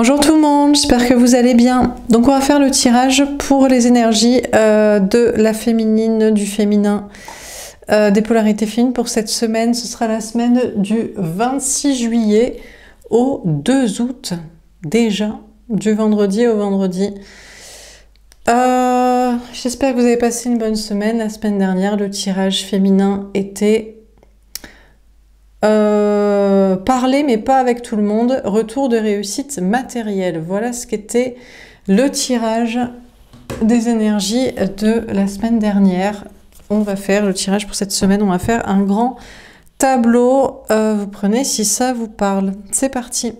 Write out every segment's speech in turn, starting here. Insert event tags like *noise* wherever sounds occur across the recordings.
Bonjour tout le monde, j'espère que vous allez bien. Donc on va faire le tirage pour les énergies euh, de la féminine, du féminin, euh, des polarités fines pour cette semaine. Ce sera la semaine du 26 juillet au 2 août, déjà, du vendredi au vendredi. Euh, j'espère que vous avez passé une bonne semaine. La semaine dernière, le tirage féminin était euh, parler mais pas avec tout le monde, retour de réussite matérielle. Voilà ce qu'était le tirage des énergies de la semaine dernière. On va faire le tirage pour cette semaine, on va faire un grand tableau. Euh, vous prenez si ça vous parle. C'est parti.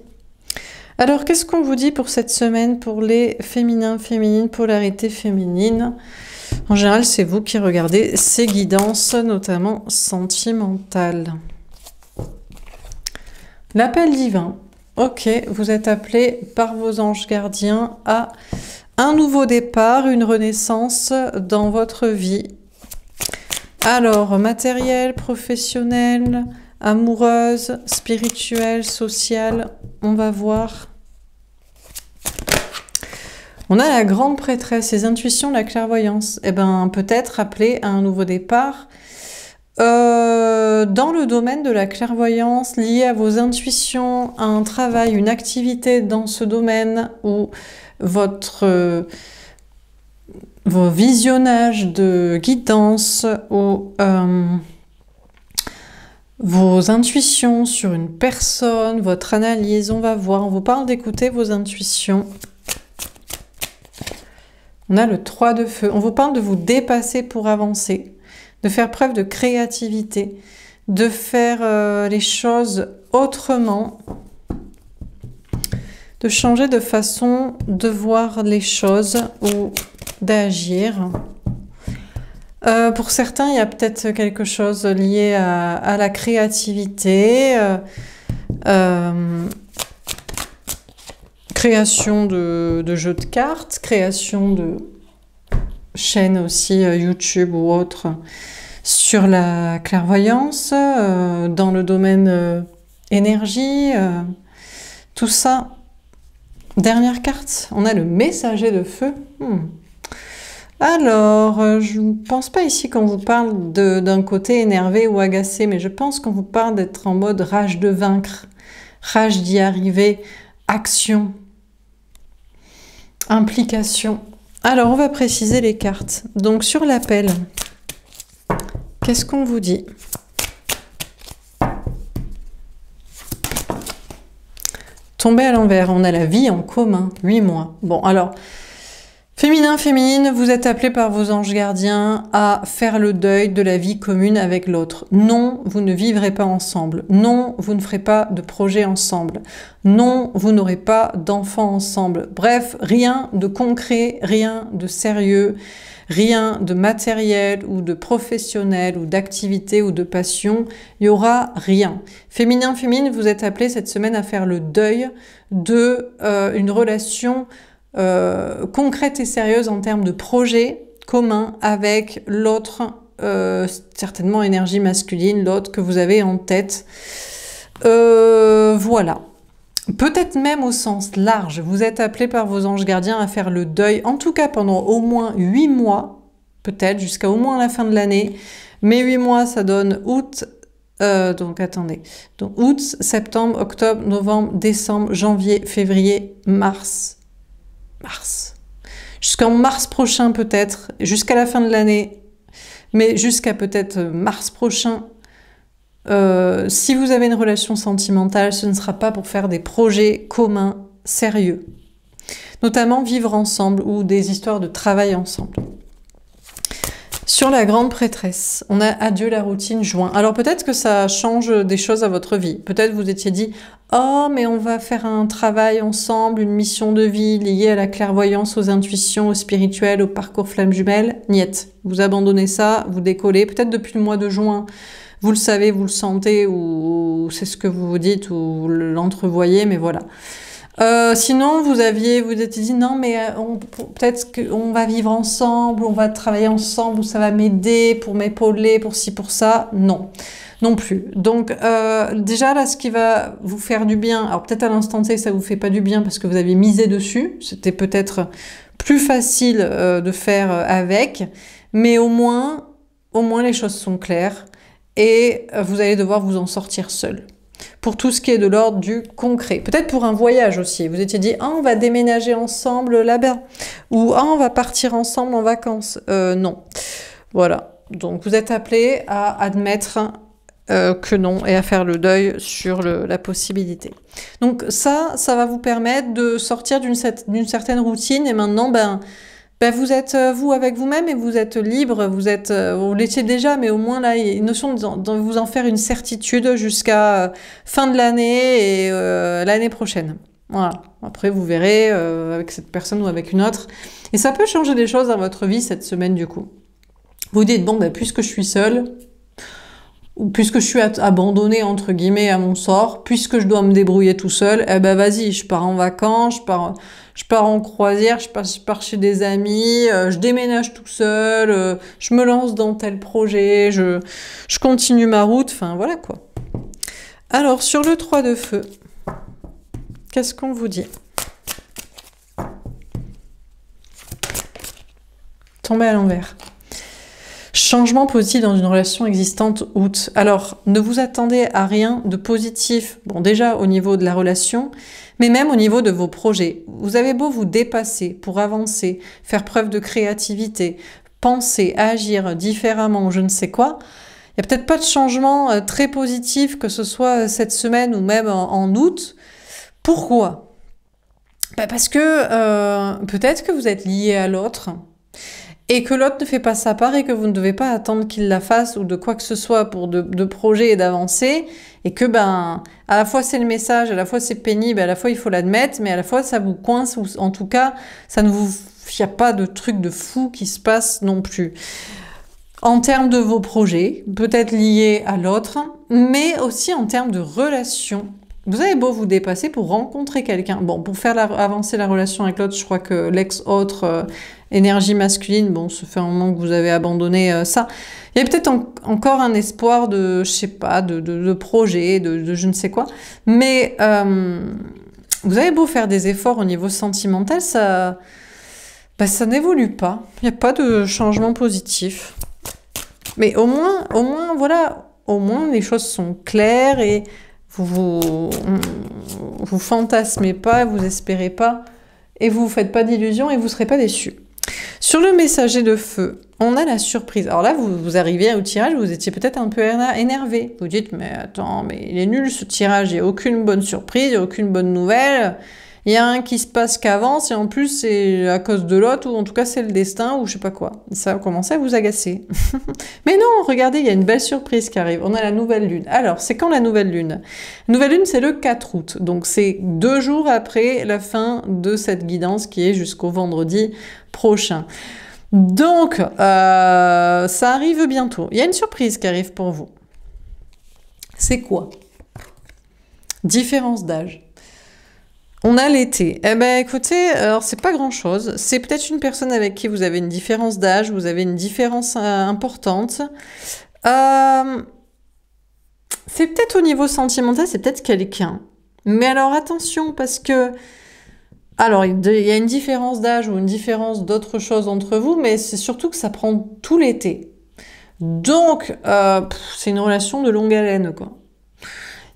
Alors qu'est-ce qu'on vous dit pour cette semaine pour les féminins, féminines, polarité féminine En général, c'est vous qui regardez ces guidances, notamment sentimentales. L'appel divin. Ok, vous êtes appelé par vos anges gardiens à un nouveau départ, une renaissance dans votre vie. Alors, matériel, professionnel, amoureuse, spirituelle, sociale, on va voir. On a la grande prêtresse, les intuitions, la clairvoyance. Eh bien, peut-être appelé à un nouveau départ, euh, dans le domaine de la clairvoyance, lié à vos intuitions, à un travail, une activité dans ce domaine ou votre, euh, vos visionnages de guidance, ou euh, vos intuitions sur une personne, votre analyse, on va voir, on vous parle d'écouter vos intuitions. On a le 3 de feu. On vous parle de vous dépasser pour avancer de faire preuve de créativité, de faire euh, les choses autrement, de changer de façon de voir les choses ou d'agir. Euh, pour certains, il y a peut-être quelque chose lié à, la créativité, euh, création de jeux de cartes, création de, chaîne aussi euh, YouTube ou autre sur la clairvoyance, euh, dans le domaine euh, énergie, tout ça. Dernière carte, on a le messager de feu. Hmm. Alors, je ne pense pas ici qu'on vous parle d'un côté énervé ou agacé, mais je pense qu'on vous parle d'être en mode rage de vaincre, rage d'y arriver, action, implication. Alors, on va préciser les cartes. Donc, sur l'appel, qu'est-ce qu'on vous dit Tomber à l'envers, on a la vie en commun, 8 mois. Bon, alors, Féminin, féminine, vous êtes appelé par vos anges gardiens à faire le deuil de la vie commune avec l'autre. Non, vous ne vivrez pas ensemble. Non, vous ne ferez pas de projet ensemble. Non, vous n'aurez pas d'enfants ensemble. Bref, rien de concret, rien de sérieux, rien de matériel ou de professionnel ou d'activité ou de passion. Il y aura rien. Féminin, féminine, vous êtes appelé cette semaine à faire le deuil de euh, une relation euh, concrète et sérieuse en termes de projet commun avec l'autre, euh, certainement énergie masculine, l'autre que vous avez en tête. Euh, voilà. Peut-être même au sens large, vous êtes appelé par vos anges gardiens à faire le deuil, en tout cas pendant au moins 8 mois, peut-être jusqu'à au moins la fin de l'année. Mais 8 mois, ça donne août, donc attendez, donc août, septembre, octobre, novembre, décembre, janvier, février, mars, mars. Jusqu'en mars prochain peut-être, jusqu'à la fin de l'année, mais jusqu'à peut-être euh, mars prochain, euh, si vous avez une relation sentimentale, ce ne sera pas pour faire des projets communs sérieux, notamment vivre ensemble ou des histoires de travail ensemble. Sur la grande prêtresse, on a adieu la routine juin. Alors peut-être que ça change des choses à votre vie. Peut-être vous étiez dit Oh, mais on va faire un travail ensemble, une mission de vie liée à la clairvoyance, aux intuitions, au spirituel, au parcours flamme jumelle. Niet. Vous abandonnez ça, vous décollez. Peut-être depuis le mois de juin, vous le savez, vous le sentez, ou c'est ce que vous vous dites, ou l'entrevoyez, mais voilà. Euh, sinon, vous aviez, vous étiez dit non, mais euh, peut-être qu'on va vivre ensemble, on va travailler ensemble, ça va m'aider pour m'épauler, pour ci, pour ça. Non, non plus. Donc euh, déjà là, ce qui va vous faire du bien, alors peut-être à l'instant T, ça vous fait pas du bien parce que vous avez misé dessus. C'était peut-être plus facile de faire avec, mais au moins, au moins les choses sont claires et vous allez devoir vous en sortir seul pour tout ce qui est de l'ordre du concret. Peut-être pour un voyage aussi. Vous étiez dit, ah, on va déménager ensemble là-bas. Ou, ah, on va partir ensemble en vacances. Euh, non. Voilà. Donc, vous êtes appelé à admettre euh, que non et à faire le deuil sur la possibilité. Donc, ça, ça va vous permettre de sortir d'une certaine routine et maintenant, ben, ben vous êtes euh, vous avec vous-même et vous êtes libre, vous êtes, euh, vous l'étiez déjà, mais au moins là, il y a une notion de, vous en faire une certitude jusqu'à euh, fin de l'année et l'année prochaine. Voilà. Après, vous verrez avec cette personne ou avec une autre. Et ça peut changer des choses dans votre vie cette semaine, du coup. Vous dites, bon, ben, puisque je suis seule, puisque je suis abandonnée entre guillemets à mon sort, puisque je dois me débrouiller tout seul, eh ben vas-y, je pars en vacances, je pars, je pars en croisière, je pars, chez des amis, euh, je déménage tout seul, euh, je me lance dans tel projet, je, je continue ma route, enfin voilà quoi. Alors sur le 3 de feu, qu'est-ce qu'on vous dit Tomber à l'envers. Changement positif dans une relation existante août. Alors, ne vous attendez à rien de positif, bon déjà au niveau de la relation, mais même au niveau de vos projets. Vous avez beau vous dépasser pour avancer, faire preuve de créativité, penser, agir différemment, je ne sais quoi, il n'y a peut-être pas de changement euh, très positif, que ce soit euh, cette semaine ou même en, août. Pourquoi bah, Parce que euh, peut-être que vous êtes lié à l'autre, et que l'autre ne fait pas sa part et que vous ne devez pas attendre qu'il la fasse ou de quoi que ce soit pour de, projets et d'avancer et que ben à la fois c'est le message, à la fois c'est pénible, à la fois il faut l'admettre, mais à la fois ça vous coince ou en tout cas ça ne vous il n'y a pas de truc de fou qui se passe non plus. En termes de vos projets, peut-être liés à l'autre, mais aussi en termes de relations vous avez beau vous dépasser pour rencontrer quelqu'un. Bon, pour faire avancer la relation avec l'autre, je crois que l'ex-autre, euh, énergie masculine, bon, ça fait un moment que vous avez abandonné euh, ça. Il y a peut-être encore un espoir de, je sais pas, de, de, projet, de, je ne sais quoi. Mais euh, vous avez beau faire des efforts au niveau sentimental, ça, bah, ça n'évolue pas. Il n'y a pas de changement positif. Mais au moins, au moins, voilà, au moins les choses sont claires et vous vous, vous fantasmez pas, vous espérez pas et vous ne faites pas d'illusions et vous ne serez pas déçus. Sur le messager de feu, on a la surprise. Alors là, vous, vous arrivez au tirage, vous étiez peut-être un peu énervé. Vous dites, mais attends, mais il est nul ce tirage, il n'y a aucune bonne surprise, il n'y a aucune bonne nouvelle. Il y a un qui se passe qu'avance et en plus c'est à cause de l'autre ou en tout cas c'est le destin ou je sais pas quoi. Ça commencé à vous agacer. *laughs* Mais non, regardez, il y a une belle surprise qui arrive. On a la nouvelle lune. Alors, c'est quand la nouvelle lune nouvelle lune, c'est le 4 août. Donc c'est deux jours après la fin de cette guidance qui est jusqu'au vendredi prochain. Donc, euh, ça arrive bientôt. Il y a une surprise qui arrive pour vous. C'est quoi Différence d'âge. On a l'été. Eh ben écoutez, alors c'est pas grand chose. C'est peut-être une personne avec qui vous avez une différence d'âge, vous avez une différence euh, importante. Euh, c'est peut-être au niveau sentimental, c'est peut-être quelqu'un. Mais alors attention parce que alors il y a une différence d'âge ou une différence d'autre chose entre vous, mais c'est surtout que ça prend tout l'été. Donc euh, c'est une relation de longue haleine quoi.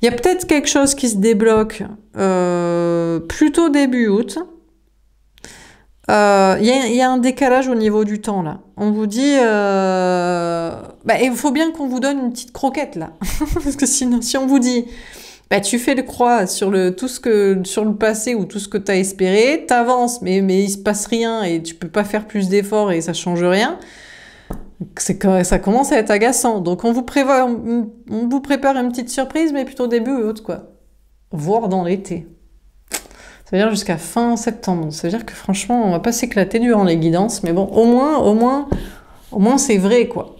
Il y a peut-être quelque chose qui se débloque euh, plutôt début août. Euh, il y, a un décalage au niveau du temps là. On vous dit, euh, bah, il faut bien qu'on vous donne une petite croquette là, *laughs* parce que sinon, si on vous dit, bah, tu fais le croix sur le tout ce que sur le passé ou tout ce que tu as espéré, t'avances, mais mais il se passe rien et tu peux pas faire plus d'efforts et ça change rien c'est ça commence à être agaçant. Donc on vous, prévoit, on vous prépare une petite surprise, mais plutôt au début ou autre, quoi. voir dans l'été. C'est-à-dire jusqu'à fin septembre. C'est-à-dire que franchement, on va pas s'éclater durant les guidances, mais bon, au moins, au moins, au moins c'est vrai, quoi.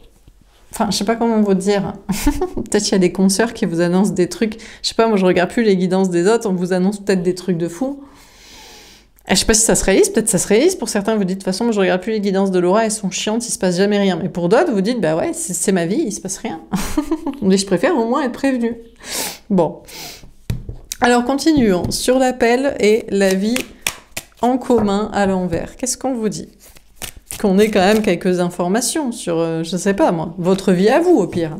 Enfin, je sais pas comment vous dire. *laughs* peut-être qu'il y a des consoeurs qui vous annoncent des trucs. Je sais pas, moi je regarde plus les guidances des autres, on vous annonce peut-être des trucs de fou. Eh, je sais pas si ça se réalise, peut-être ça se réalise. Pour certains, vous dites, de toute façon, je je regarde plus les guidances de Laura, elles sont chiantes, il se passe jamais rien. Mais pour d'autres, vous dites, bah ouais, c'est ma vie, il se passe rien. Mais *laughs* je préfère au moins être prévenu. Bon. Alors, continuons sur l'appel et la vie en commun à l'envers. Qu'est-ce qu'on vous dit Qu'on ait quand même quelques informations sur, euh, je ne sais pas moi, votre vie à vous au pire,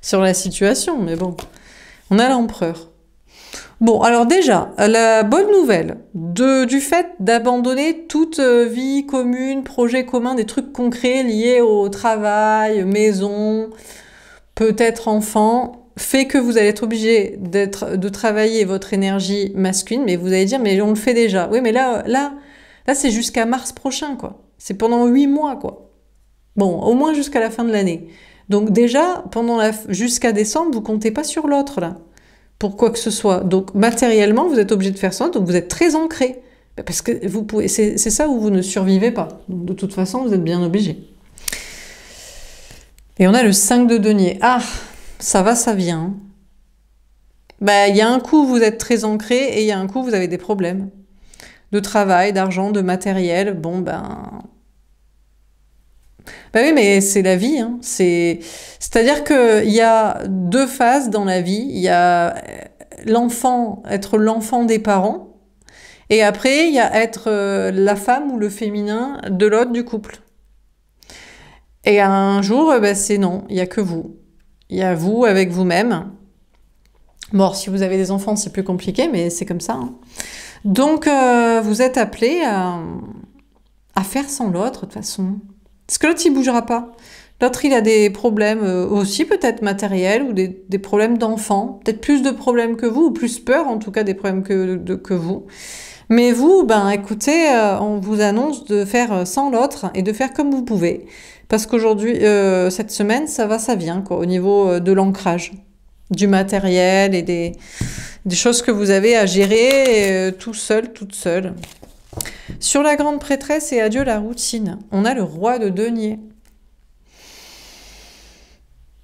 sur la situation, mais bon. On a l'empereur. Bon, alors déjà, la bonne nouvelle du fait d'abandonner toute euh, vie commune, projet commun, des trucs concrets liés au travail, maison, peut-être enfant, fait que vous allez être obligé d'être de travailler votre énergie masculine, mais vous allez dire mais on le fait déjà. Oui, mais là là là c'est jusqu'à mars prochain quoi. C'est pendant huit mois quoi. Bon, au moins jusqu'à la fin de l'année. Donc déjà pendant la jusqu'à décembre, vous comptez pas sur l'autre là pour quoi que ce soit. Donc matériellement, vous êtes obligé de faire ça, donc vous êtes très ancré. Bah, parce que vous pouvez, c'est ça où vous ne survivez pas. Donc de toute façon, vous êtes bien obligé. Et on a le 5 de denier. Ah, ça va, ça vient. Bah, il y a un coup, vous êtes très ancré et il y a un coup, vous avez des problèmes de travail, d'argent, de matériel. Bon, ben, ben oui, mais c'est la vie. Hein. C'est-à-dire qu'il y a deux phases dans la vie. Il y a euh, l'enfant, être l'enfant des parents, et après, il y a être euh, la femme ou le féminin de l'autre du couple. Et un jour, ben c'est non, il n'y a que vous. Il y a vous avec vous-même. Bon, si vous avez des enfants, c'est plus compliqué, mais c'est comme ça. Hein. Donc, vous êtes appelé à, à faire sans l'autre, de toute façon. Parce que l'autre, il bougera pas. L'autre, il a des problèmes euh, aussi peut-être matériels ou des, problèmes d'enfant. Peut-être plus de problèmes que vous, ou plus peur en tout cas des problèmes que, vous. Mais vous, ben écoutez, euh, on vous annonce de faire euh, sans l'autre et de faire comme vous pouvez. Parce qu'aujourd'hui, cette semaine, ça va, ça vient, quoi, au niveau de l'ancrage, du matériel et des, choses que vous avez à gérer tout seul, toute seule. Sur la grande prêtresse et adieu la routine, on a le roi de denier.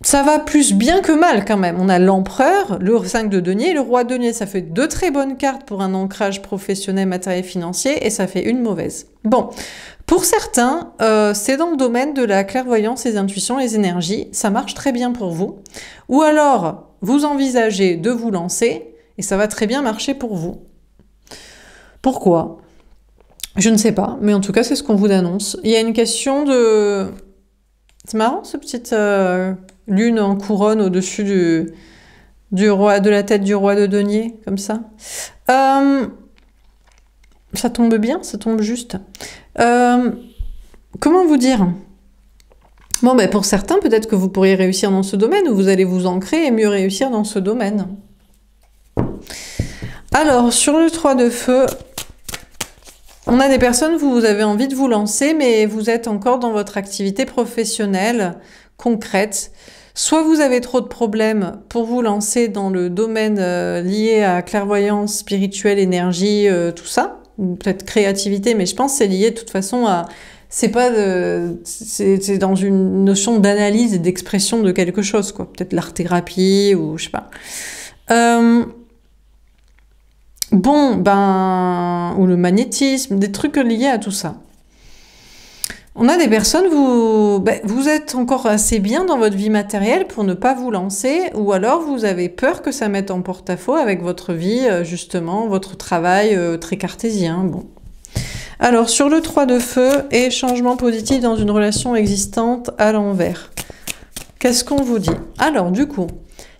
Ça va plus bien que mal quand même. On a l'empereur, le 5 de denier le roi de denier. Ça fait deux très bonnes cartes pour un ancrage professionnel, matériel, financier et ça fait une mauvaise. Bon, pour certains, euh, c'est dans le domaine de la clairvoyance, les intuitions, les énergies. Ça marche très bien pour vous. Ou alors, vous envisagez de vous lancer et ça va très bien marcher pour vous. Pourquoi je ne sais pas, mais en tout cas, c'est ce qu'on vous annonce. Il y a une question de... C'est marrant, cette petite euh, lune en couronne au-dessus du, roi, de la tête du roi de denier, comme ça. Euh, ça tombe bien, ça tombe juste. Euh, comment vous dire Bon, mais ben, pour certains, peut-être que vous pourriez réussir dans ce domaine, ou vous allez vous ancrer et mieux réussir dans ce domaine. Alors, sur le 3 de feu, on a des personnes, vous avez envie de vous lancer, mais vous êtes encore dans votre activité professionnelle concrète. Soit vous avez trop de problèmes pour vous lancer dans le domaine euh, lié à clairvoyance, spirituelle, énergie, euh, tout ça, peut-être créativité, mais je pense que c'est lié de toute façon à... C'est pas de... C'est dans une notion d'analyse et d'expression de quelque chose, quoi. Peut-être l'art-thérapie ou je sais pas. Euh... Bon, ben, ou le magnétisme, des trucs liés à tout ça. On a des personnes, vous, ben, vous êtes encore assez bien dans votre vie matérielle pour ne pas vous lancer, ou alors vous avez peur que ça mette en porte-à-faux avec votre vie, euh, justement, votre travail euh, très cartésien. Bon. Alors, sur le 3 de feu et changement positif dans une relation existante à l'envers, qu'est-ce qu'on vous dit Alors, du coup,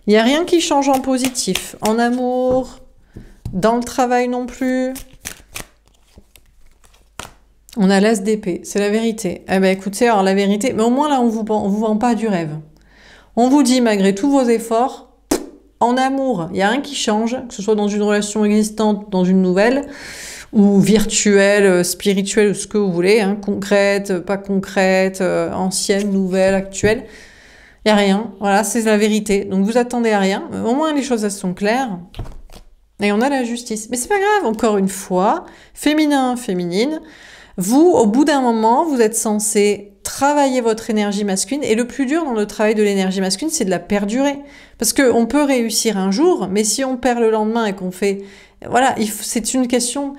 il n'y a rien qui change en positif, en amour, dans le travail non plus. On a l'as d'épée, c'est la vérité. Eh ben écoutez, alors la vérité, mais au moins là on vous, vous vend pas du rêve. On vous dit malgré tous vos efforts, en amour, il y a rien qui change, que ce soit dans une relation existante, dans une nouvelle, ou virtuelle, euh, spirituelle, ou ce que vous voulez, hein, concrète, euh, pas concrète, euh, ancienne, nouvelle, actuelle. Il n'y a rien. Voilà, c'est la vérité. Donc vous attendez à rien. Au moins les choses elles sont claires. Et on a la justice. Mais c'est pas grave, encore une fois, féminin, féminine, vous, au bout d'un moment, vous êtes censé travailler votre énergie masculine. Et le plus dur dans le travail de l'énergie masculine, c'est de la perdurer. Parce que on peut réussir un jour, mais si on perd le lendemain et qu'on fait... Voilà, c'est une question...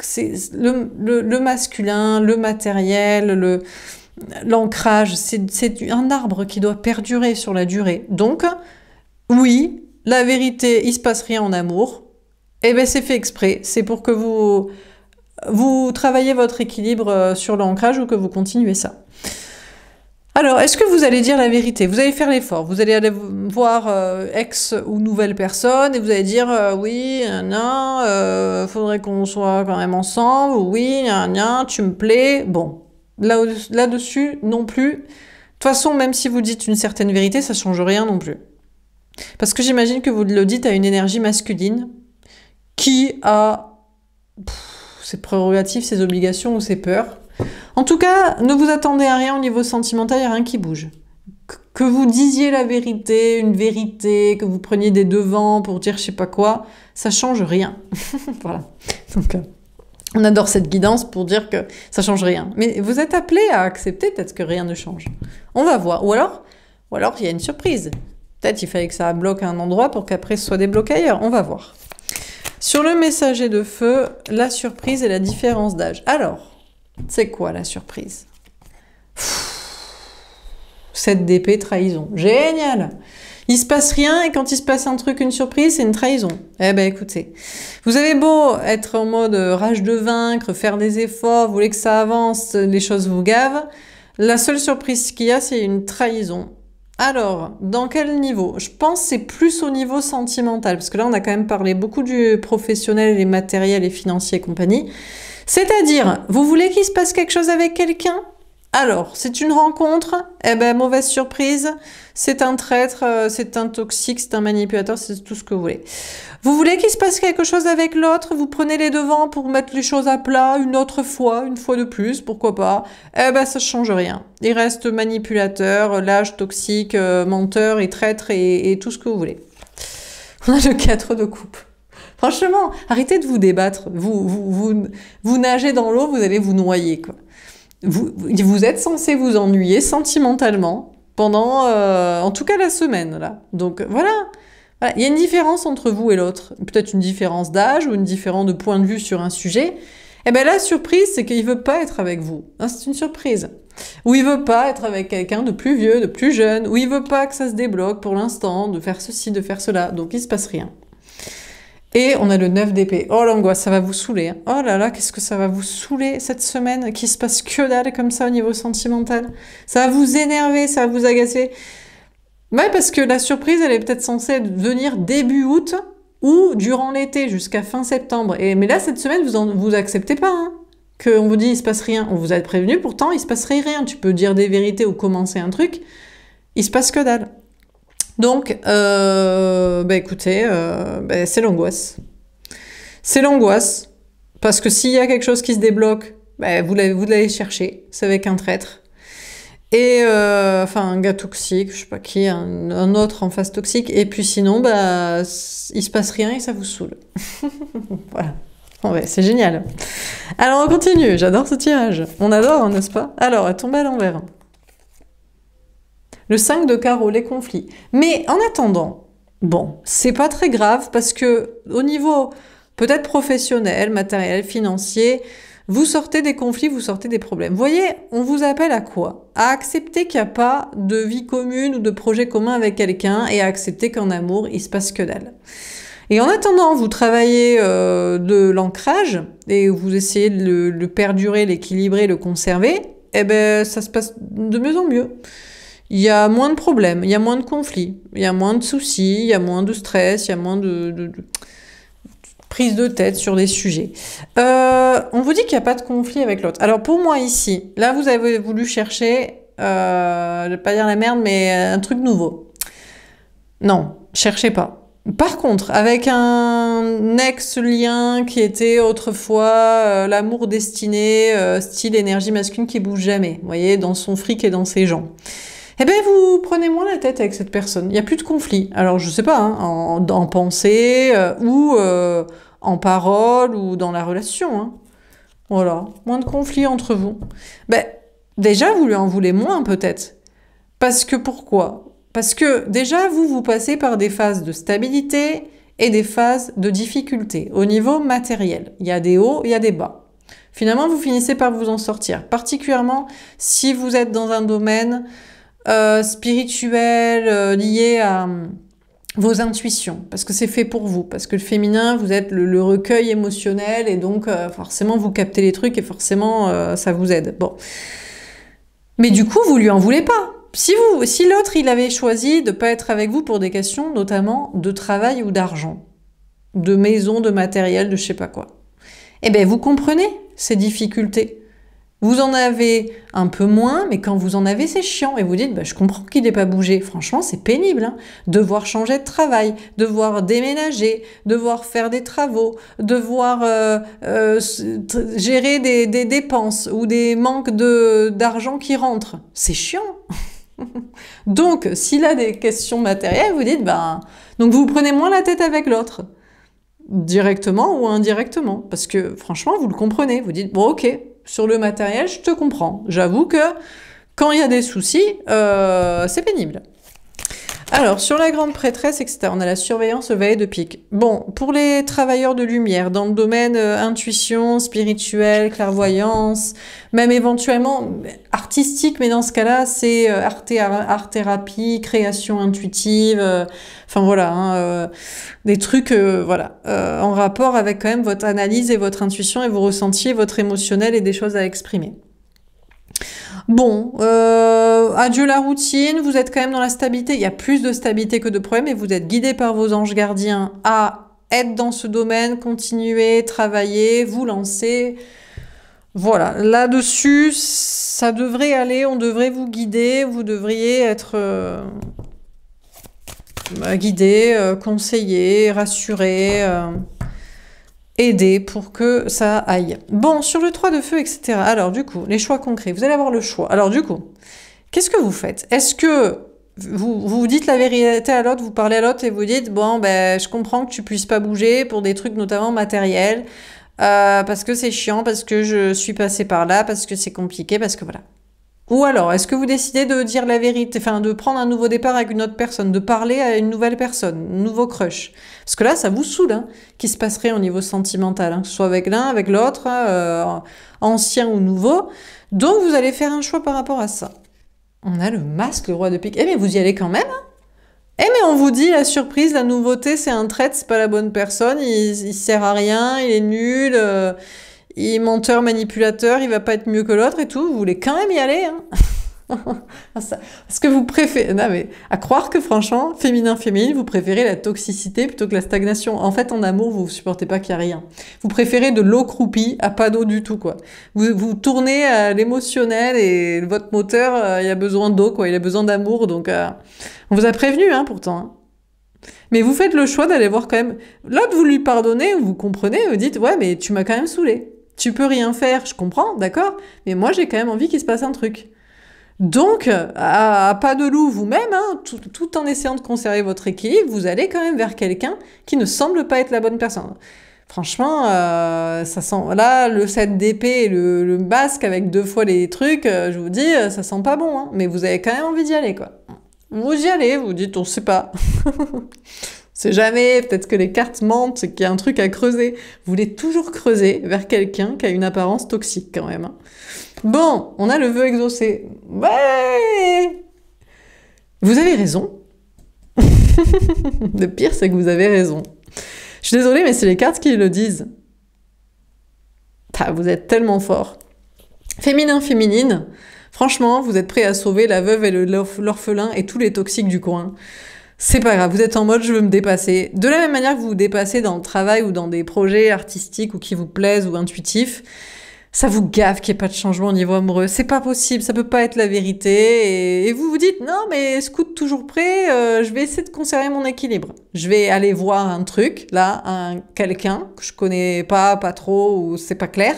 C'est le, masculin, le matériel, le... L'ancrage, c'est un arbre qui doit perdurer sur la durée. Donc, oui, la vérité, il se passe rien en amour, eh bien, c'est fait exprès. C'est pour que vous, vous travaillez votre équilibre euh, sur l'ancrage ou que vous continuez ça. Alors, est-ce que vous allez dire la vérité Vous allez faire l'effort. Vous allez aller voir euh, ex ou nouvelle personne et vous allez dire euh, oui, non, faudrait qu'on soit quand même ensemble. Oui, non, tu me plais. Bon, là, là dessus non plus. De toute façon, même si vous dites une certaine vérité, ça change rien non plus. Parce que j'imagine que vous le dites à une énergie masculine qui a ses prérogatives, ses obligations ou ses peurs. En tout cas, ne vous attendez à rien au niveau sentimental, il n'y a rien qui bouge. Que vous disiez la vérité, une vérité, que vous preniez des devants pour dire je sais pas quoi, ça change rien. *laughs* voilà. Donc, euh, on adore cette guidance pour dire que ça change rien. Mais vous êtes appelé à accepter peut-être que rien ne change. On va voir. Ou alors, ou alors il y a une surprise. Peut-être il fallait que ça bloque à un endroit pour qu'après ce soit débloqué ailleurs. On va voir. Sur le messager de feu, la surprise et la différence d'âge. Alors, c'est quoi la surprise 7 d'épée, trahison. Génial il se passe rien et quand il se passe un truc, une surprise, c'est une trahison. Eh ben écoutez, vous avez beau être en mode euh, rage de vaincre, faire des efforts, vous voulez que ça avance, les choses vous gavent, la seule surprise qu'il y a, c'est une trahison. Alors, dans quel niveau Je pense c'est plus au niveau sentimental, parce que là on a quand même parlé beaucoup du professionnel, les matériels, les financiers et compagnie. C'est-à-dire, vous voulez qu'il se passe quelque chose avec quelqu'un alors, c'est une rencontre Eh ben, mauvaise surprise. C'est un traître, euh, c'est un toxique, c'est un manipulateur, c'est tout ce que vous voulez. Vous voulez qu'il se passe quelque chose avec l'autre Vous prenez les devants pour mettre les choses à plat une autre fois, une fois de plus, pourquoi pas Eh ben, ça change rien. Il reste manipulateur, lâche, toxique, euh, menteur et traître et, tout ce que vous voulez. *laughs* On a le 4 de coupe. Franchement, arrêtez de vous débattre. Vous, vous, vous, vous nagez dans l'eau, vous allez vous noyer, quoi vous, êtes censé vous ennuyer sentimentalement pendant, euh, en tout cas la semaine, là. Donc voilà. Il y a une différence entre vous et l'autre. Peut-être une différence d'âge ou une différence de point de vue sur un sujet. Et eh bien la surprise, c'est qu'il veut pas être avec vous. Hein, c'est une surprise. Ou il veut pas être avec quelqu'un de plus vieux, de plus jeune. Ou il veut pas que ça se débloque pour l'instant, de faire ceci, de faire cela. Donc il ne se passe rien. Et on a le 9 d'épée. Oh l'angoisse, ça va vous saouler. Hein. Oh là là, qu'est-ce que ça va vous saouler cette semaine qui se passe que dalle comme ça au niveau sentimental. Ça va vous énerver, ça va vous agacer. Ouais, parce que la surprise, elle est peut-être censée venir début août ou durant l'été jusqu'à fin septembre. Et, mais là, cette semaine, vous en, vous acceptez pas. Hein, qu'on vous dit il se passe rien. On vous a prévenu, pourtant il se passerait rien. Tu peux dire des vérités ou commencer un truc, il se passe que dalle. Donc, euh, bah, écoutez, euh, bah, c'est l'angoisse. C'est l'angoisse, parce que s'il y a quelque chose qui se débloque, bah, vous l'allez chercher, c'est avec un traître. Et euh, enfin, un gars toxique, je sais pas qui, un, autre en face toxique. Et puis sinon, bah, il se passe rien et ça vous saoule. *laughs* voilà. Ouais, c'est génial. Alors on continue, j'adore ce tirage. On adore, hein, n'est-ce pas Alors, elle tombe à l'envers. Le 5 de carreau, les conflits. Mais en attendant, bon, c'est pas très grave parce que au niveau peut-être professionnel, matériel, financier, vous sortez des conflits, vous sortez des problèmes. Vous voyez, on vous appelle à quoi À accepter qu'il n'y a pas de vie commune ou de projet commun avec quelqu'un et à accepter qu'en amour, il se passe que dalle. Et en attendant, vous travaillez euh, de l'ancrage et vous essayez de le, perdurer, l'équilibrer, le conserver, eh ben ça se passe de mieux en mieux il y a moins de problèmes, il y a moins de conflits, il y a moins de soucis, il y a moins de stress, il y a moins de, prise de tête sur des sujets. Euh, on vous dit qu'il n'y a pas de conflit avec l'autre. Alors pour moi ici, là vous avez voulu chercher, je euh, vais pas dire la merde, mais un truc nouveau. Non, cherchez pas. Par contre, avec un ex-lien qui était autrefois euh, l'amour destiné, style énergie masculine qui bouge jamais, vous voyez, dans son fric et dans ses gens eh bien, vous prenez moins la tête avec cette personne. Il n'y a plus de conflit. Alors je sais pas, hein, en, pensée euh, ou euh, en parole ou dans la relation. Hein. Voilà, moins de conflits entre vous. Ben déjà vous lui en voulez moins peut-être. Parce que pourquoi Parce que déjà vous vous passez par des phases de stabilité et des phases de difficulté au niveau matériel. Il y a des hauts, il y a des bas. Finalement, vous finissez par vous en sortir, particulièrement si vous êtes dans un domaine euh, spirituel, euh, lié à hum, vos intuitions, parce que c'est fait pour vous, parce que le féminin, vous êtes le, recueil émotionnel, et donc euh, forcément, vous captez les trucs, et forcément, ça vous aide. Bon. Mais du coup, vous lui en voulez pas. Si, vous, si l'autre, il avait choisi de pas être avec vous pour des questions, notamment de travail ou d'argent, de maison, de matériel, de je sais pas quoi, eh bien, vous comprenez ces difficultés. Vous en avez un peu moins, mais quand vous en avez, c'est chiant. Et vous dites, bah, je comprends qu'il n'ait pas bougé. Franchement, c'est pénible. Hein. Devoir changer de travail, devoir déménager, devoir faire des travaux, devoir euh, euh, gérer des, dépenses ou des manques d'argent qui rentrent. C'est chiant. *laughs* donc, s'il a des questions matérielles, vous dites, bah, donc vous prenez moins la tête avec l'autre directement ou indirectement, parce que franchement, vous le comprenez, vous dites, bon ok, sur le matériel, je te comprends. J'avoue que quand il y a des soucis, euh, c'est pénible. Alors, sur la grande prêtresse, etc., on a la surveillance veille de pique. Bon, pour les travailleurs de lumière, dans le domaine euh, intuition, spirituelle, clairvoyance, même éventuellement euh, artistique, mais dans ce cas-là, c'est euh, art, thérapie, création intuitive, enfin voilà, hein, des trucs voilà, en rapport avec quand même votre analyse et votre intuition et vos ressentis, votre émotionnel et des choses à exprimer. Bon, euh, adieu la routine, vous êtes quand même dans la stabilité, il y a plus de stabilité que de problèmes et vous êtes guidé par vos anges gardiens à être dans ce domaine, continuer, travailler, vous lancer. Voilà, là-dessus, ça devrait aller, on devrait vous guider, vous devriez être euh, bah, guidé, euh, conseillé, rassuré aider pour que ça aille. Bon, sur le 3 de feu, etc. Alors du coup, les choix concrets, vous allez avoir le choix. Alors du coup, qu'est-ce que vous faites Est-ce que vous, vous dites la vérité à l'autre, vous parlez à l'autre et vous dites, bon, ben, je comprends que tu puisses pas bouger pour des trucs notamment matériels, euh, parce que c'est chiant, parce que je suis passé par là, parce que c'est compliqué, parce que voilà. Ou alors, est-ce que vous décidez de dire la vérité, enfin de prendre un nouveau départ avec une autre personne, de parler à une nouvelle personne, un nouveau crush Parce que là, ça vous saoule, hein, qui se passerait au niveau sentimental, que hein, ce soit avec l'un, avec l'autre, euh, ancien ou nouveau. Donc vous allez faire un choix par rapport à ça. On a le masque, le roi de pique. Eh mais vous y allez quand même hein eh mais on vous dit la surprise, la nouveauté, c'est un trait, c'est pas la bonne personne, il, sert à rien, il est nul. Euh, et menteur, manipulateur, il va pas être mieux que l'autre et tout, vous voulez quand même y aller. Hein Parce *laughs* que vous préférez, non mais à croire que franchement, féminin, féminine, vous préférez la toxicité plutôt que la stagnation. En fait, en amour, vous supportez pas qu'il y a rien. Vous préférez de l'eau croupie à pas d'eau du tout, quoi. Vous, vous tournez à l'émotionnel et votre moteur, euh, il a besoin d'eau, quoi. Il a besoin d'amour, donc euh, on vous a prévenu, hein, pourtant. Hein. Mais vous faites le choix d'aller voir quand même. Là, vous lui pardonnez, vous comprenez, vous dites, ouais, mais tu m'as quand même saoulé. Tu peux rien faire, je comprends, d'accord, mais moi j'ai quand même envie qu'il se passe un truc. Donc, à, pas de loup vous-même, hein, tout, en essayant de conserver votre équilibre, vous allez quand même vers quelqu'un qui ne semble pas être la bonne personne. Franchement, euh, ça sent. Là, le set d'épée et le, basque masque avec deux fois les trucs, euh, je vous dis, euh, ça sent pas bon, hein. mais vous avez quand même envie d'y aller, quoi. Vous y allez, vous dites, on sait pas. *laughs* jamais, peut-être que les cartes mentent, qu'il y a un truc à creuser. Vous voulez toujours creuser vers quelqu'un qui a une apparence toxique quand même. Hein. Bon, on a le vœu exaucé. Ouais Vous avez raison. *laughs* le pire, c'est que vous avez raison. Je suis désolée, mais c'est les cartes qui le disent. vous êtes tellement fort. Féminin, féminine. Franchement, vous êtes prêt à sauver la veuve et l'orphelin et tous les toxiques du coin c'est pas grave, vous êtes en mode je veux me dépasser. De la même manière que vous vous dépassez dans le travail ou dans des projets artistiques ou qui vous plaisent ou intuitifs, ça vous gaffe qu'il n'y ait pas de changement au niveau amoureux. C'est pas possible, ça peut pas être la vérité. Et, vous vous dites, non, mais scout toujours prêt, euh, je vais essayer de conserver mon équilibre. Je vais aller voir un truc, là, un quelqu'un que je connais pas, pas trop, ou c'est pas clair.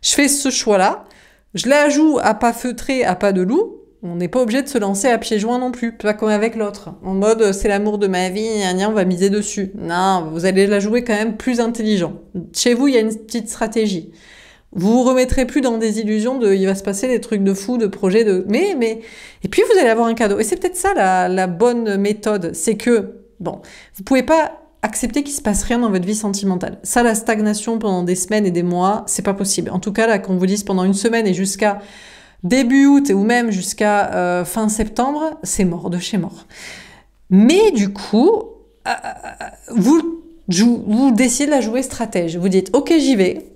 Je fais ce choix-là. Je l'ajoute à pas feutré, à pas de loup, on n'est pas obligé de se lancer à pieds joints non plus, pas comme avec l'autre. En mode euh, c'est l'amour de ma vie, on va miser dessus. Non, vous allez la jouer quand même plus intelligent. Chez vous, il y a une petite stratégie. Vous vous remettrez plus dans des illusions de il va se passer des trucs de fou, de projets de mais mais et puis vous allez avoir un cadeau. Et c'est peut-être ça la, la bonne méthode, c'est que bon, vous pouvez pas accepter qu'il se passe rien dans votre vie sentimentale. Ça, la stagnation pendant des semaines et des mois, c'est pas possible. En tout cas, là, qu'on vous dise pendant une semaine et jusqu'à début août ou même jusqu'à euh, fin septembre, c'est mort de chez mort. Mais du coup, euh, euh, vous, vous décidez de la jouer stratège. Vous dites, ok, j'y vais.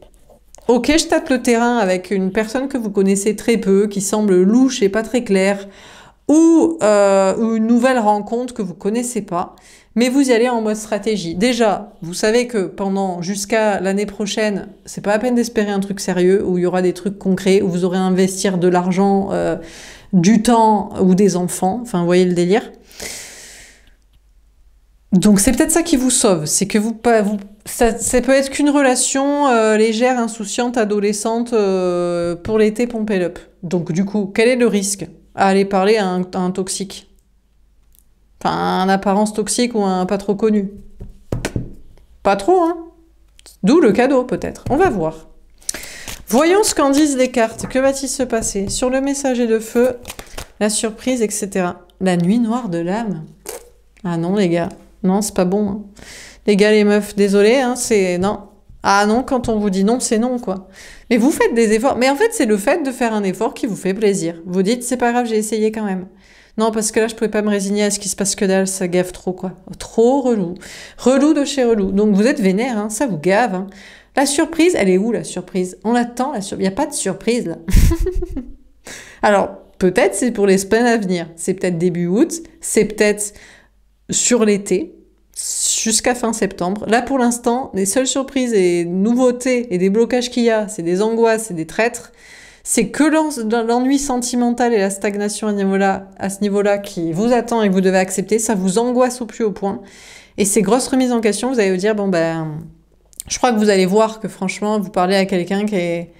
Ok, je tape le terrain avec une personne que vous connaissez très peu, qui semble louche et pas très claire. Euh, ou, une nouvelle rencontre que vous connaissez pas, mais vous y allez en mode stratégie. Déjà, vous savez que pendant jusqu'à l'année prochaine, c'est pas à peine d'espérer un truc sérieux où il y aura des trucs concrets où vous aurez à investir de l'argent, euh, du temps ou des enfants. Enfin, vous voyez le délire. Donc c'est peut-être ça qui vous sauve, c'est que vous, vous ça, peut être qu'une relation euh, légère, insouciante, adolescente pour l'été pompée up. Donc du coup, quel est le risque à aller parler à un, toxique. Enfin, un apparence toxique ou un pas trop connu. Pas trop, hein D'où le cadeau, peut-être. On va voir. Voyons ce qu'en disent les cartes. Que va-t-il se passer Sur le messager de feu, la surprise, etc. La nuit noire de l'âme. Ah non, les gars. Non, c'est pas bon. Hein. Les gars, les meufs, désolé, hein, c'est... Non, ah non, quand on vous dit non, c'est non, quoi. Mais vous faites des efforts. Mais en fait, c'est le fait de faire un effort qui vous fait plaisir. Vous dites, c'est pas grave, j'ai essayé quand même. Non, parce que là, je pouvais pas me résigner à ce qui se passe que dalle, ça gave trop, quoi. Trop relou. Relou de chez relou. Donc vous êtes vénère, hein, ça vous gave. Hein. La surprise, elle est où la surprise On l'attend, la surprise. Il n'y a pas de surprise là. *laughs* Alors, peut-être c'est pour les semaines à venir. C'est peut-être début août, c'est peut-être sur l'été, jusqu'à fin septembre. Là, pour l'instant, les seules surprises et nouveautés et déblocages qu'il y a, c'est des angoisses et des traîtres. C'est que l'ennui sentimental et la stagnation à, niveau -là, à ce niveau-là qui vous attend et que vous devez accepter. Ça vous angoisse au plus haut point. Et ces grosses remises en question, vous allez vous dire, bon ben, je crois que vous allez voir que franchement, vous parlez à quelqu'un qui est...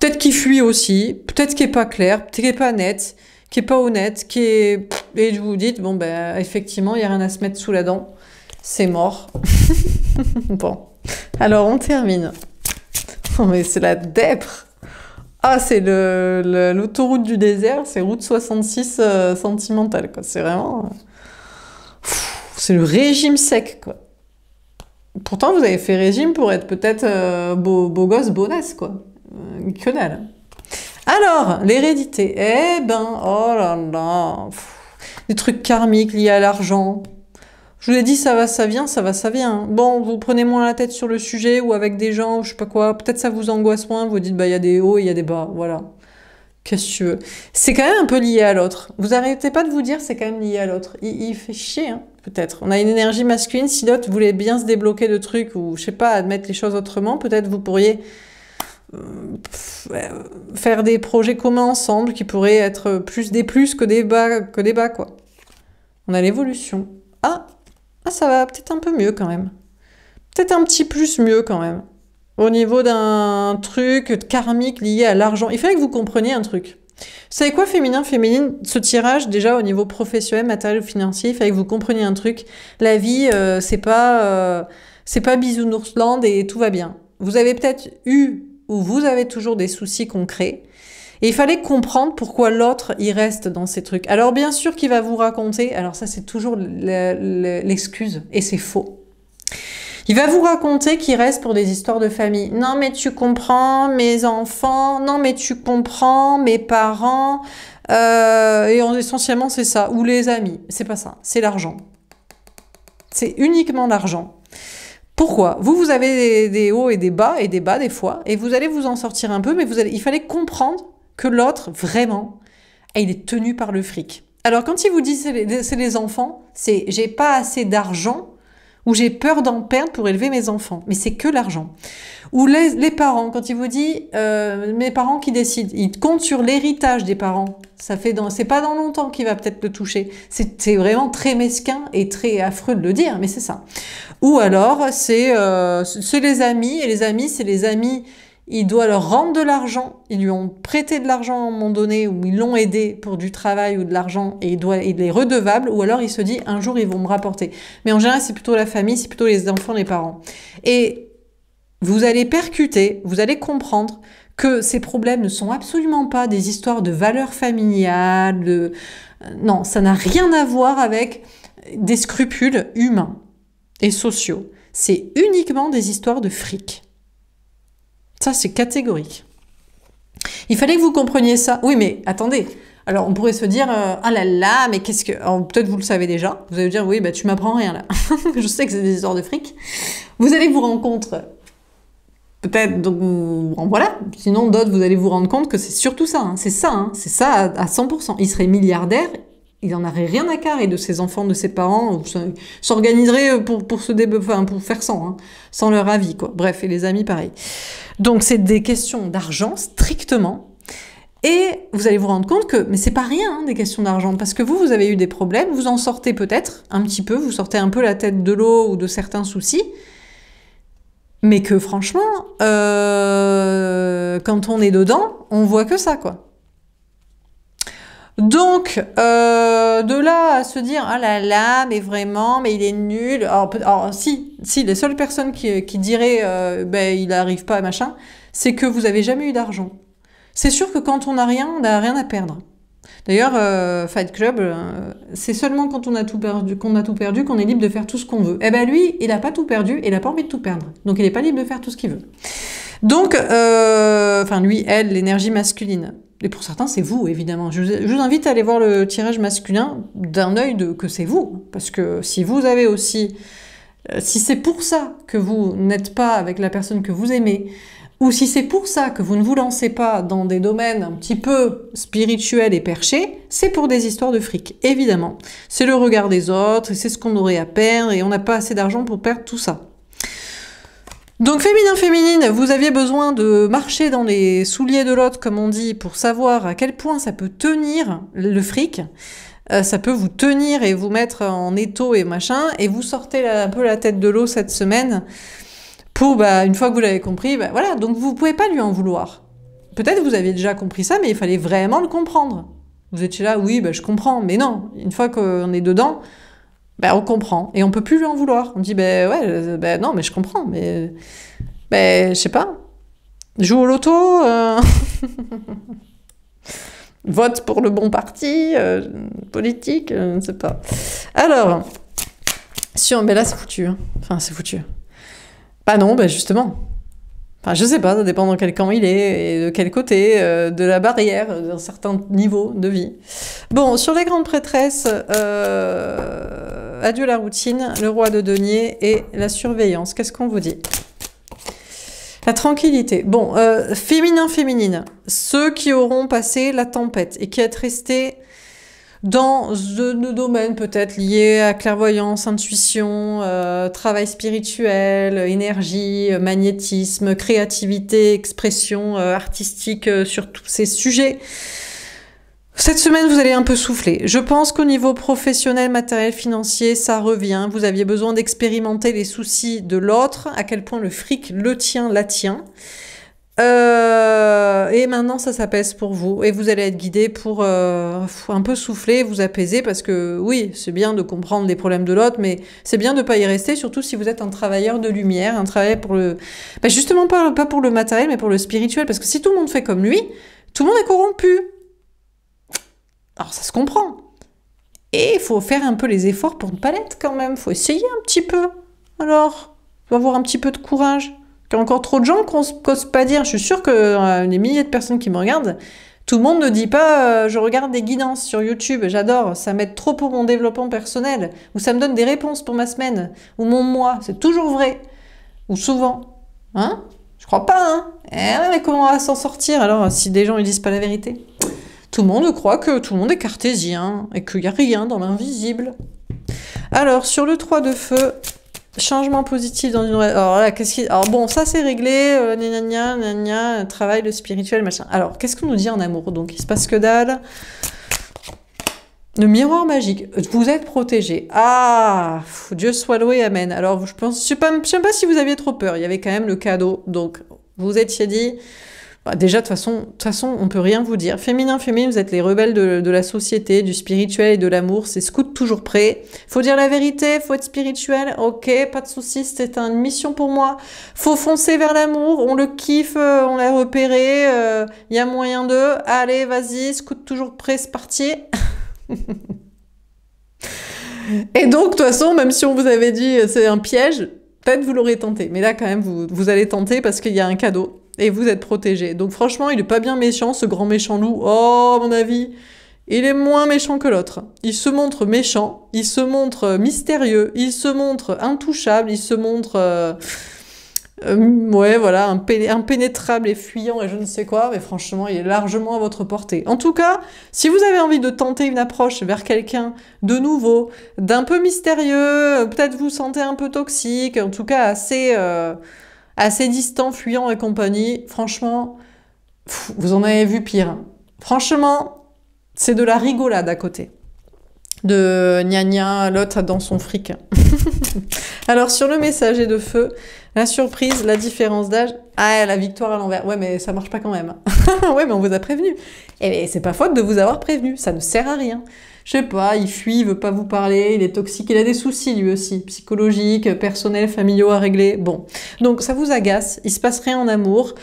Peut-être qui fuit aussi, peut-être qui est pas clair, peut-être qui est pas net, qui est pas honnête, qui est... Et vous dites, bon ben, effectivement, il n'y a rien à se mettre sous la dent c'est mort. *laughs* bon, alors on termine. *laughs* Oh, mais c'est la dèpre. Ah, c'est l'autoroute le, l'autoroute du désert, c'est route 66 euh, sentimentale, quoi. C'est vraiment. Euh, c'est le régime sec, quoi. Pourtant, vous avez fait régime pour être peut-être euh, beau, beau, gosse, bonasse, quoi. que dalle. Alors, l'hérédité. Eh ben, oh là là. des trucs karmiques liés à l'argent. Je vous ai dit, ça va, ça vient, ça va, ça vient. Bon, vous prenez moins la tête sur le sujet ou avec des gens, ou je sais pas quoi. Peut-être ça vous angoisse moins. Vous dites, bah, il y a des hauts et il y a des bas. Voilà. Qu'est-ce que tu veux C'est quand même un peu lié à l'autre. Vous arrêtez pas de vous dire, c'est quand même lié à l'autre. Il, il, fait chier, hein, peut-être. On a une énergie masculine. Si l'autre voulait bien se débloquer de trucs ou, je sais pas, admettre les choses autrement, peut-être vous pourriez euh, faire des projets communs ensemble qui pourraient être plus des plus que des bas, que des bas quoi. On a l'évolution. Ah, ah, ça va peut-être un peu mieux quand même. Peut-être un petit plus mieux quand même. Au niveau d'un truc karmique lié à l'argent. Il fallait que vous compreniez un truc. Vous savez quoi, féminin, féminine Ce tirage, déjà au niveau professionnel, matériel ou financier, il fallait que vous compreniez un truc. La vie, euh, c'est pas, euh, c'est pas bisounoursland et tout va bien. Vous avez peut-être eu ou vous avez toujours des soucis concrets. Et il fallait comprendre pourquoi l'autre y reste dans ces trucs. Alors bien sûr qu'il va vous raconter, alors ça c'est toujours l'excuse, et c'est faux. Il va vous raconter qu'il reste pour des histoires de famille. Non mais tu comprends, mes enfants, non mais tu comprends, mes parents, euh, et essentiellement c'est ça, ou les amis, c'est pas ça, c'est l'argent. C'est uniquement l'argent. Pourquoi Vous, vous avez des, des, hauts et des bas, et des bas des fois, et vous allez vous en sortir un peu, mais vous allez, il fallait comprendre que l'autre, vraiment, il est tenu par le fric. Alors quand il vous dit c'est les, enfants, c'est j'ai pas assez d'argent ou j'ai peur d'en perdre pour élever mes enfants. Mais c'est que l'argent. Ou les, parents, quand il vous dit euh, mes parents qui décident, ils comptent sur l'héritage des parents. Ça fait c'est pas dans longtemps qu'il va peut-être le toucher. C'est vraiment très mesquin et très affreux de le dire, mais c'est ça. Ou alors c'est euh, les amis et les amis, c'est les amis il doit leur rendre de l'argent, ils lui ont prêté de l'argent à un moment donné, ou ils l'ont aidé pour du travail ou de l'argent, et il, doit, il est redevable, ou alors il se dit, un jour ils vont me rapporter. Mais en général, c'est plutôt la famille, c'est plutôt les enfants, les parents. Et vous allez percuter, vous allez comprendre que ces problèmes ne sont absolument pas des histoires de valeurs familiales, de... non, ça n'a rien à voir avec des scrupules humains et sociaux. C'est uniquement des histoires de fric c'est catégorique. Il fallait que vous compreniez ça. Oui, mais attendez. Alors, on pourrait se dire, euh, ah là là, mais qu'est-ce que... Oh, peut-être vous le savez déjà. Vous allez dire, oui, bah tu m'apprends rien là. *laughs* Je sais que c'est des histoires de fric. Vous allez vous rendre compte, peut-être, donc voilà. Sinon, d'autres, vous allez vous rendre compte que c'est surtout ça. Hein. C'est ça, hein. c'est ça à, à 100%. Il serait milliardaire, il n'en aurait rien à carrer de ses enfants, de ses parents, s'organiserait euh, pour, pour, se dé... enfin, pour faire sans, hein, sans leur avis, quoi. Bref, et les amis, pareil. Donc, c'est des questions d'argent, strictement. Et vous allez vous rendre compte que, mais c'est pas rien, hein, des questions d'argent, parce que vous, vous avez eu des problèmes, vous en sortez peut-être un petit peu, vous sortez un peu la tête de l'eau ou de certains soucis, mais que franchement, euh, quand on est dedans, on voit que ça, quoi. Donc, euh, de là à se dire, ah là là, mais vraiment, mais il est nul. Alors, si, si, les seules personnes qui, qui diraient, euh, ben, il n'arrive pas, machin, c'est que vous n'avez jamais eu d'argent. C'est sûr que quand on n'a rien, on n'a rien à perdre. D'ailleurs, euh, Fight Club, c'est seulement quand on a tout perdu qu'on a tout perdu qu'on est libre de faire tout ce qu'on veut. Eh ben lui, il n'a pas tout perdu, il n'a pas envie de tout perdre. Donc il n'est pas libre de faire tout ce qu'il veut. Donc, euh, enfin lui, elle, l'énergie masculine. Et pour certains, c'est vous, évidemment. Je vous, invite à aller voir le tirage masculin d'un œil de que c'est vous. Parce que si vous avez aussi... Euh, si c'est pour ça que vous n'êtes pas avec la personne que vous aimez, ou si c'est pour ça que vous ne vous lancez pas dans des domaines un petit peu spirituels et perchés, c'est pour des histoires de fric, évidemment. C'est le regard des autres, c'est ce qu'on aurait à perdre, et on n'a pas assez d'argent pour perdre tout ça. Donc féminin, féminine, vous aviez besoin de marcher dans les souliers de l'autre, comme on dit, pour savoir à quel point ça peut tenir le fric. Euh, ça peut vous tenir et vous mettre en étau et machin, et vous sortez un peu la tête de l'eau cette semaine pour, bah, une fois que vous l'avez compris, bah, voilà, donc vous pouvez pas lui en vouloir. Peut-être vous avez déjà compris ça, mais il fallait vraiment le comprendre. Vous étiez là, oui, bah, je comprends, mais non, une fois qu'on est dedans, bah, on comprend. Et on peut plus lui en vouloir. On dit, ben ouais, ben non, mais je comprends, mais ben je sais pas. Joue au loto, euh. *laughs* vote pour le bon parti, euh, politique, je ne sais pas. Alors, si on... mais là c'est foutu. Hein. Enfin, c'est foutu. Bah non, ben justement, Enfin, je sais pas, ça dépend dans quel camp il est et de quel côté euh, de la barrière, d'un certain niveau de vie. Bon, sur les grandes prêtresses, euh, adieu la routine, le roi de denier et la surveillance. Qu'est-ce qu'on vous dit la tranquillité. Bon, euh, féminin, féminine. Ceux qui auront passé la tempête et qui être restés dans le domaine peut-être liés à clairvoyance, intuition, euh, travail spirituel, énergie, magnétisme, créativité, expression euh, artistique euh, sur tous ces sujets. Cette semaine, vous allez un peu souffler. Je pense qu'au niveau professionnel, matériel, financier, ça revient. Vous aviez besoin d'expérimenter les soucis de l'autre, à quel point le fric le tient, la tient. Euh, et maintenant, ça s'apaise pour vous. Et vous allez être guidé pour euh, un peu souffler, vous apaiser, parce que oui, c'est bien de comprendre les problèmes de l'autre, mais c'est bien de pas y rester, surtout si vous êtes un travailleur de lumière, un travail pour le... Bah, justement, pas, pas pour le matériel, mais pour le spirituel, parce que si tout le monde fait comme lui, tout le monde est corrompu. Alors ça se comprend. Et il faut faire un peu les efforts pour ne pas l'être quand même, il faut essayer un petit peu. Alors, il faut avoir un petit peu de courage encore trop de gens qu'on n'ose pas dire. Je suis sûre que des les milliers de personnes qui me regardent, tout le monde ne dit pas euh, je regarde des guidances sur YouTube, j'adore, ça m'aide trop pour mon développement personnel, ou ça me donne des réponses pour ma semaine, ou mon mois, c'est toujours vrai, ou souvent. Hein Je crois pas, hein eh mais comment on va s'en sortir alors si des gens ne disent pas la vérité Tout le monde croit que tout le monde est cartésien, et qu'il n'y a rien dans l'invisible. Alors, sur le 3 de feu, Changement positif dans une... Alors là, qu'est-ce qui... Alors bon, ça c'est réglé, euh, gna travail, le spirituel, machin. Alors, qu'est-ce qu'on nous dit en amour Donc, il se passe que dalle. Le miroir magique, vous êtes protégé. Ah, Dieu soit loué, amen. Alors, je pense, je sais, pas, sais pas si vous aviez trop peur, il y avait quand même le cadeau, donc vous étiez dit, bah, déjà, de toute façon, façon, on peut rien vous dire. Féminin, féminin, vous êtes les rebelles de, la société, du spirituel et de l'amour. C'est scout toujours prêt. Faut dire la vérité, faut être spirituel. Ok, pas de soucis, c'est une mission pour moi. Faut foncer vers l'amour, on le kiffe, euh, on l'a repéré, il euh, y a moyen de. Allez, vas-y, scout toujours prêt, c'est parti. *laughs* et donc, de toute façon, même si on vous avait dit euh, c'est un piège, peut-être vous l'aurez tenté. Mais là, quand même, vous, vous allez tenter parce qu'il y a un cadeau et vous êtes protégé. Donc franchement, il est pas bien méchant, ce grand méchant loup. Oh, à mon avis, il est moins méchant que l'autre. Il se montre méchant, il se montre euh, mystérieux, il se montre intouchable, il se montre... Euh, euh, ouais, voilà, impénétrable et fuyant et je ne sais quoi, mais franchement, il est largement à votre portée. En tout cas, si vous avez envie de tenter une approche vers quelqu'un de nouveau, d'un peu mystérieux, peut-être vous sentez un peu toxique, en tout cas assez... Euh Assez distant, fuyant et compagnie, franchement, vous en avez vu pire. Hein. Franchement, c'est de la rigolade à côté de Nia Nia l'autre dans son fric. *laughs* Alors sur le messager de feu, la surprise, la différence d'âge, ah la victoire à l'envers. Ouais mais ça marche pas quand même. *laughs* ouais mais on vous a prévenu. Et eh, c'est pas faute de vous avoir prévenu, ça ne sert à rien. Je sais pas, il fuit, il veut pas vous parler, il est toxique, il a des soucis lui aussi, psychologiques, personnels, familiaux à régler. Bon, donc ça vous agace, il se passe rien en amour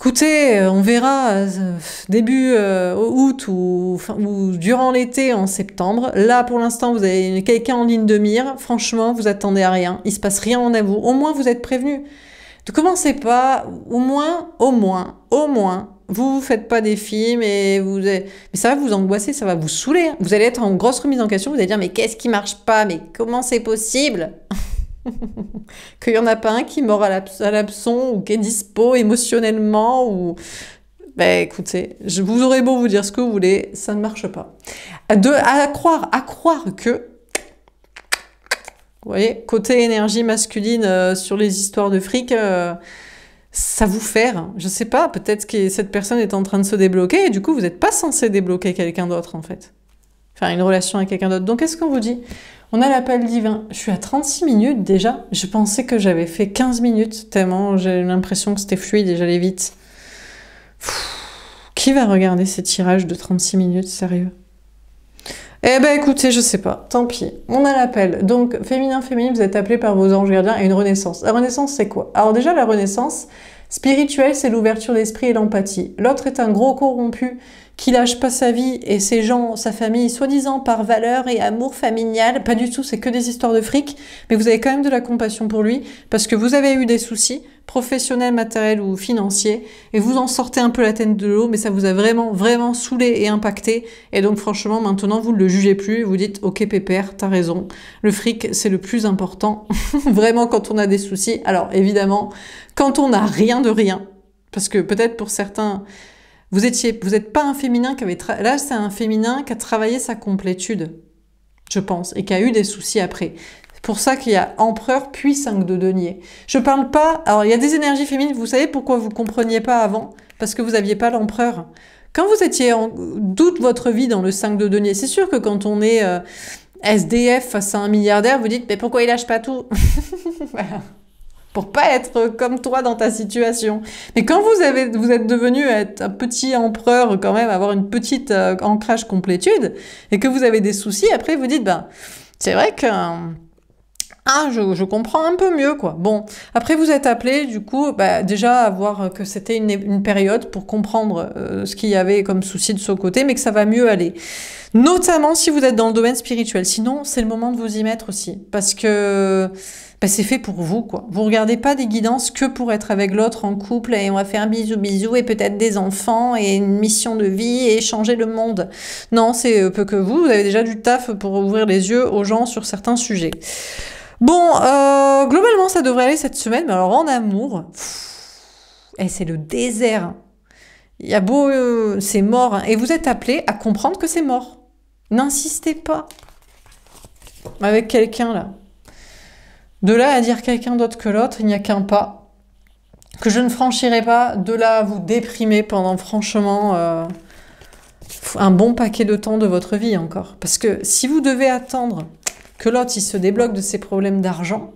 écoutez, euh, on verra euh, début euh, août ou, ou durant l'été en septembre. Là, pour l'instant, vous avez quelqu'un en ligne de mire. Franchement, vous attendez à rien. Il se passe rien en vous. Au moins, vous êtes prévenu. Ne commencez pas. Au moins, au moins, au moins, vous ne faites pas des films et vous. Mais ça va vous angoisser, ça va vous saouler. Hein. Vous allez être en grosse remise en question. Vous allez dire mais qu'est-ce qui marche pas Mais comment c'est possible *laughs* *laughs* Qu'il n'y en a pas un qui mord à l'absent ou qui est dispo émotionnellement ou... Ben écoutez, je vous aurez beau vous dire ce que vous voulez, ça ne marche pas. De, à croire, à croire que... Vous voyez, côté énergie masculine euh, sur les histoires de fric... Euh, ça vous faire. Hein. Je sais pas, peut-être que cette personne est en train de se débloquer et du coup, vous n'êtes pas censé débloquer quelqu'un d'autre en fait. Enfin, une relation avec quelqu'un d'autre. Donc, qu'est-ce qu'on vous dit on a l'appel divin. Je suis à 36 minutes déjà. Je pensais que j'avais fait 15 minutes, tellement j'ai l'impression que c'était fluide et j'allais vite. Qui va regarder ces tirages de 36 minutes, sérieux eh ben écoutez, je sais pas, tant pis. On a l'appel. Donc, féminin, féminin, vous êtes appelé par vos anges gardiens à une renaissance. La renaissance, c'est quoi Alors déjà, la renaissance, spirituelle, c'est l'ouverture d'esprit et l'empathie. L'autre est un gros corrompu qui lâche pas sa vie et ses gens, sa famille, soi-disant par valeur et amour familial. Pas du tout, c'est que des histoires de fric, mais vous avez quand même de la compassion pour lui parce que vous avez eu des soucis professionnels, matériels ou financiers et vous en sortez un peu la tête de l'eau, mais ça vous a vraiment, vraiment saoulé et impacté. Et donc, franchement, maintenant, vous ne le jugez plus vous dites, OK, pépère, t'as raison. Le fric, c'est le plus important. *laughs* vraiment, quand on a des soucis. Alors, évidemment, quand on n'a rien de rien, parce que peut-être pour certains, vous étiez, vous êtes pas un féminin qui avait... Là, c'est un féminin qui a travaillé sa complétude, je pense, et qui a eu des soucis après. C'est pour ça qu'il y a empereur puis 5 de denier. Je parle pas... Alors, il y a des énergies féminines, vous savez pourquoi vous compreniez pas avant Parce que vous n'aviez pas l'empereur. Quand vous étiez en, toute votre vie dans le 5 de denier, c'est sûr que quand on est euh, SDF face à un milliardaire, vous dites « mais pourquoi il lâche pas tout *laughs* ?» pour pas être comme toi dans ta situation. Mais quand vous, avez, vous êtes devenu être un petit empereur quand même, avoir une petite euh, ancrage complétude, et que vous avez des soucis, après vous dites, ben, c'est vrai que... Euh, ah, je, je, comprends un peu mieux, quoi. Bon, après vous êtes appelé, du coup, bah, déjà à voir que c'était une, période pour comprendre euh, ce qu'il y avait comme souci de ce côté, mais que ça va mieux aller. Notamment si vous êtes dans le domaine spirituel. Sinon, c'est le moment de vous y mettre aussi, parce que ben, c'est fait pour vous, quoi. Vous regardez pas des guidances que pour être avec l'autre en couple et on va faire un bisou bisou et peut-être des enfants et une mission de vie et changer le monde. Non, c'est euh, peu que vous. Vous avez déjà du taf pour ouvrir les yeux aux gens sur certains sujets. Bon, euh, globalement, ça devrait aller cette semaine, mais alors en amour, eh, c'est le désert. Il y a beau, euh, c'est mort. Hein. Et vous êtes appelé à comprendre que c'est mort. N'insistez pas avec quelqu'un là. De là à dire quelqu'un d'autre que l'autre, il n'y a qu'un pas que je ne franchirai pas. De là à vous déprimer pendant franchement euh, un bon paquet de temps de votre vie encore. Parce que si vous devez attendre que l'autre il se débloque de ses problèmes d'argent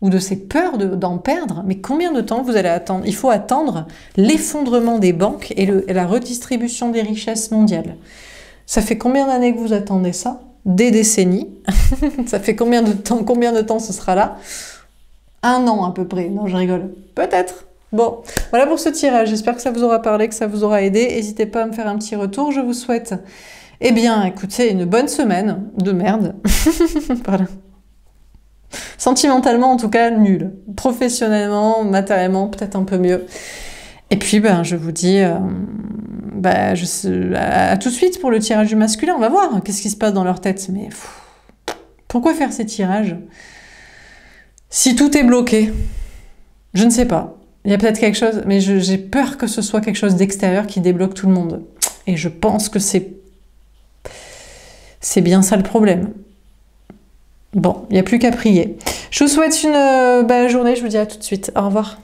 ou de ses peurs d'en perdre, mais combien de temps vous allez attendre Il faut attendre l'effondrement des banques et la redistribution des richesses mondiales. Ça fait combien d'années que vous attendez ça des décennies. *laughs* ça fait combien de temps Combien de temps ce sera là Un an à peu près. Non, je rigole. Peut-être. Bon, voilà pour ce tirage. J'espère que ça vous aura parlé, que ça vous aura aidé. N'hésitez pas à me faire un petit retour. Je vous souhaite, eh bien, écoutez, une bonne semaine de merde. *laughs* Sentimentalement, en tout cas, nul. Professionnellement, matériellement, peut-être un peu mieux. Et puis, ben, je vous dis. Euh, bah, je à, tout de suite pour le tirage du masculin, on va voir qu'est-ce qui se passe dans leur tête. Mais pourquoi faire ces tirages si tout est bloqué Je ne sais pas. Il y a peut-être quelque chose, mais j'ai peur que ce soit quelque chose d'extérieur qui débloque tout le monde. Et je pense que c'est c'est bien ça le problème. Bon, il n'y a plus qu'à prier. Je vous souhaite une euh, belle journée, je vous dis à tout de suite. Au revoir.